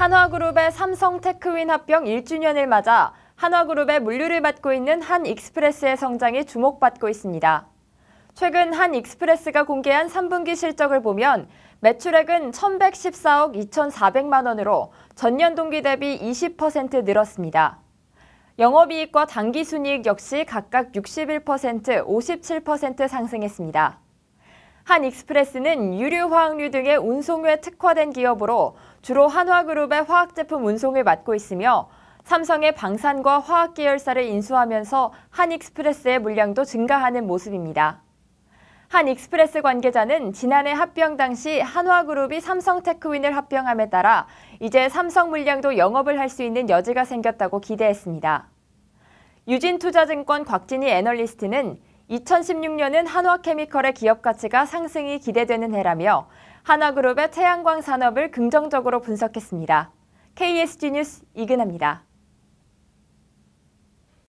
한화그룹의 삼성테크윈 합병 1주년을 맞아 한화그룹의 물류를 맡고 있는 한익스프레스의 성장이 주목받고 있습니다. 최근 한익스프레스가 공개한 3분기 실적을 보면 매출액은 1,114억 2,400만 원으로 전년 동기 대비 20% 늘었습니다. 영업이익과 당기순이익 역시 각각 61%, 57% 상승했습니다. 한익스프레스는 유류 화학류 등의 운송에 특화된 기업으로 주로 한화그룹의 화학제품 운송을 맡고 있으며 삼성의 방산과 화학계열사를 인수하면서 한익스프레스의 물량도 증가하는 모습입니다. 한익스프레스 관계자는 지난해 합병 당시 한화그룹이 삼성테크윈을 합병함에 따라 이제 삼성 물량도 영업을 할 수 있는 여지가 생겼다고 기대했습니다. 유진투자증권 곽진희 애널리스트는 2016년은 한화케미컬의 기업 가치가 상승이 기대되는 해라며 한화그룹의 태양광 산업을 긍정적으로 분석했습니다. KSG 뉴스 이근아입니다.